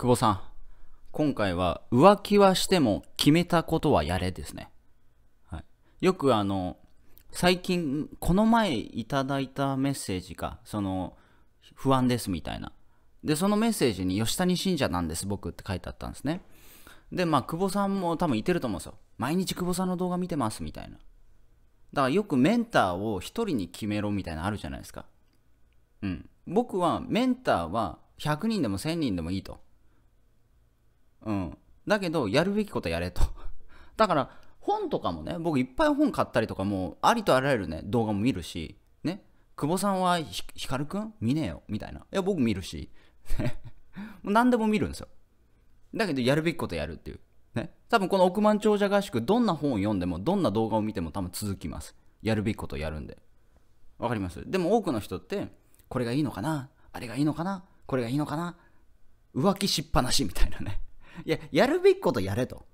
久保さん、今回は浮気はしても決めたことはやれですね。はい、よくあの、最近、この前いただいたメッセージが、その、不安ですみたいな。で、そのメッセージに吉谷信者なんです僕って書いてあったんですね。で、まあ、久保さんも多分いてると思うんですよ。毎日久保さんの動画見てますみたいな。だからよくメンターを一人に決めろみたいなあるじゃないですか。うん。僕はメンターは100人でも1000人でもいいと。うん。だけど、やるべきことやれと。だから、本とかもね、僕いっぱい本買ったりとか、もありとあらゆるね、動画も見るし、ね、久保さんはひひかるくん見ねえよ、みたいな。いや、僕見るし、もう何でも見るんですよ。だけど、やるべきことやるっていう。ね。多分この億万長者合宿、どんな本を読んでも、どんな動画を見ても多分続きます。やるべきことやるんで。わかりますでも多くの人って、これがいいのかなあれがいいのかなこれがいいのかな浮気しっぱなしみたいなねいや、やるべきことやれと。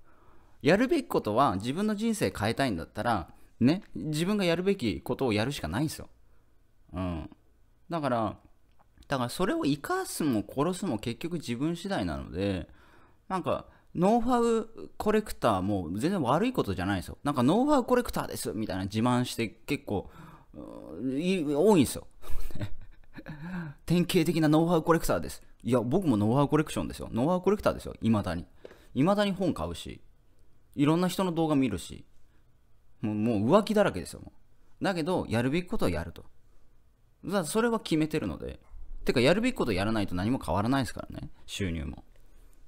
やるべきことは自分の人生変えたいんだったら、ね、自分がやるべきことをやるしかないんですよ。うん。だから、だからそれを生かすも殺すも結局自分次第なので、なんか、ノウハウコレクターも全然悪いことじゃないんですよ。なんかノウハウコレクターですみたいな自慢して結構多いんですよ。典型的なノウハウコレクターです。いや、僕もノウハウコレクションですよ。ノウハウコレクターですよ。未だに。未だに本買うし、いろんな人の動画見るし、もうもう浮気だらけですよ。だけど、やるべきことはやると。だそれは決めてるので。てか、やるべきことやらないと何も変わらないですからね。収入も。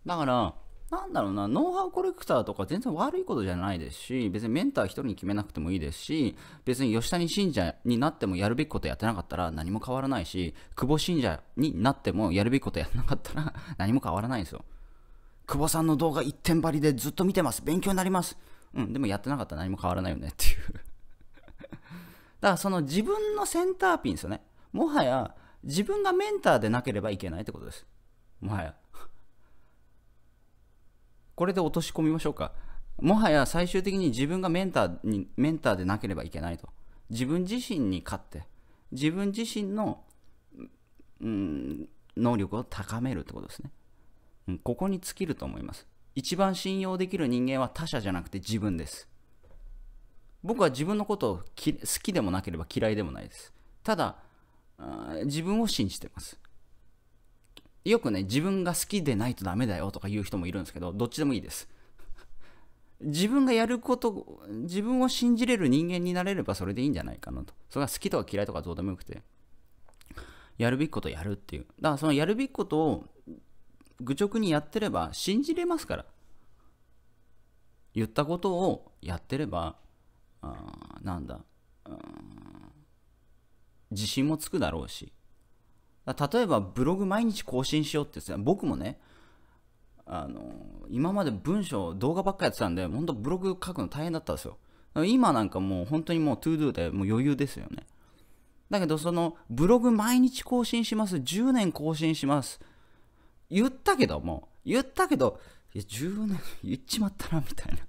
だから、なんだろうな、ノウハウコレクターとか全然悪いことじゃないですし、別にメンター1人に決めなくてもいいですし、別に吉谷信者になってもやるべきことやってなかったら何も変わらないし、久保信者になってもやるべきことやらなかったら 何も変わらないんですよ。久保さんの動画一点張りでずっと見てます。勉強になります。うん、でもやってなかったら何も変わらないよねっていうだからその自分のセンターピンですよね。もはや自分がメンターでなければいけないってことです。もはや。これで落とし込みましょうかもはや最終的に自分がメンターにメンターでなければいけないと自分自身に勝って自分自身の、うん、能力を高めるってことですね、うん、ここに尽きると思います一番信用できる人間は他者じゃなくて自分です僕は自分のことを好きでもなければ嫌いでもないですただ自分を信じてますよくね、自分が好きでないとダメだよとか言う人もいるんですけど、どっちでもいいです。自分がやること、自分を信じれる人間になれればそれでいいんじゃないかなと。それが好きとか嫌いとかどうでもよくて、やるべきことやるっていう。だからそのやるべきことを愚直にやってれば信じれますから。言ったことをやってれば、あなんだ、自信もつくだろうし、例えばブログ毎日更新しようってさ、僕もね、あの、今まで文章、動画ばっかやってたんで、本当ブログ書くの大変だったんですよ。今なんかもう本当にもうトゥードゥでもう余裕ですよね。だけどそのブログ毎日更新します。10年更新します。言ったけども、言ったけど、いや、10年言っちまったな、みたいな。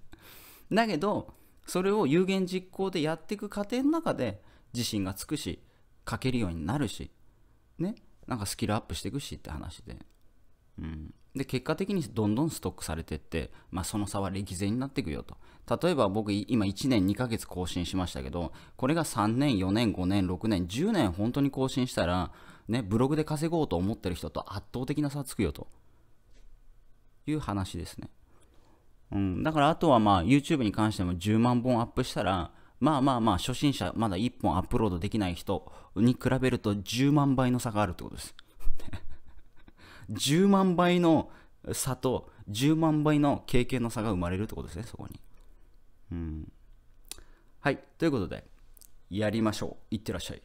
だけど、それを有言実行でやっていく過程の中で自信がつくし、書けるようになるし、ね。なんかスキルアップしていくしって話で。うん、で結果的にどんどんストックされてって、まあ、その差は歴然になっていくよと例えば僕今1年2ヶ月更新しましたけどこれが3年4年5年6年10年本当に更新したら、ね、ブログで稼ごうと思ってる人と圧倒的な差つくよという話ですね、うん、だからあとはまあ YouTube に関しても10万本アップしたらまあまあまあ、初心者、まだ1本アップロードできない人に比べると10万倍の差があるってことです。10 万倍の差と10万倍の経験の差が生まれるってことですね、そこに。うん。はい、ということで、やりましょう。いってらっしゃい。